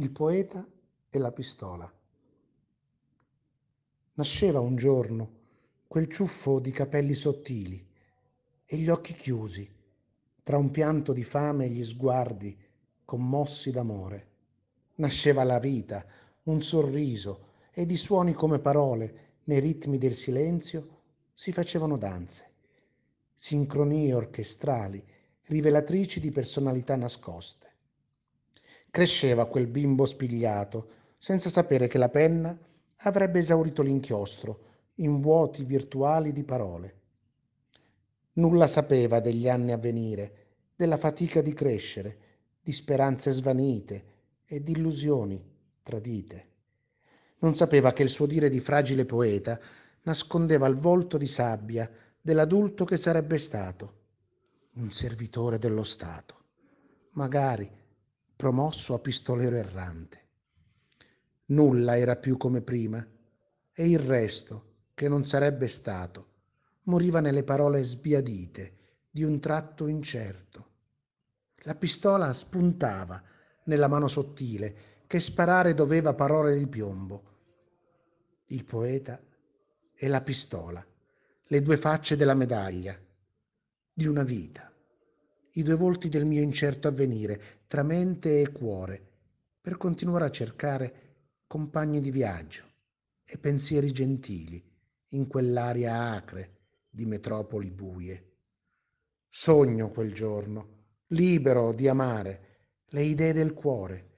Il poeta e la pistola. Nasceva un giorno quel ciuffo di capelli sottili e gli occhi chiusi, tra un pianto di fame e gli sguardi commossi d'amore. Nasceva la vita, un sorriso e di suoni come parole nei ritmi del silenzio si facevano danze, sincronie orchestrali, rivelatrici di personalità nascoste. Cresceva quel bimbo spigliato, senza sapere che la penna avrebbe esaurito l'inchiostro in vuoti virtuali di parole. Nulla sapeva degli anni a venire, della fatica di crescere, di speranze svanite e di illusioni tradite. Non sapeva che il suo dire di fragile poeta nascondeva il volto di sabbia dell'adulto che sarebbe stato, un servitore dello Stato, magari promosso a pistolero errante. Nulla era più come prima e il resto, che non sarebbe stato, moriva nelle parole sbiadite di un tratto incerto. La pistola spuntava nella mano sottile che sparare doveva parole di piombo. Il poeta e la pistola, le due facce della medaglia, di una vita i due volti del mio incerto avvenire, tra mente e cuore, per continuare a cercare compagni di viaggio e pensieri gentili in quell'aria acre di metropoli buie. Sogno quel giorno, libero di amare le idee del cuore,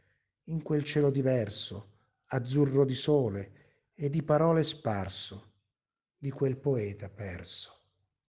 in quel cielo diverso, azzurro di sole e di parole sparso, di quel poeta perso.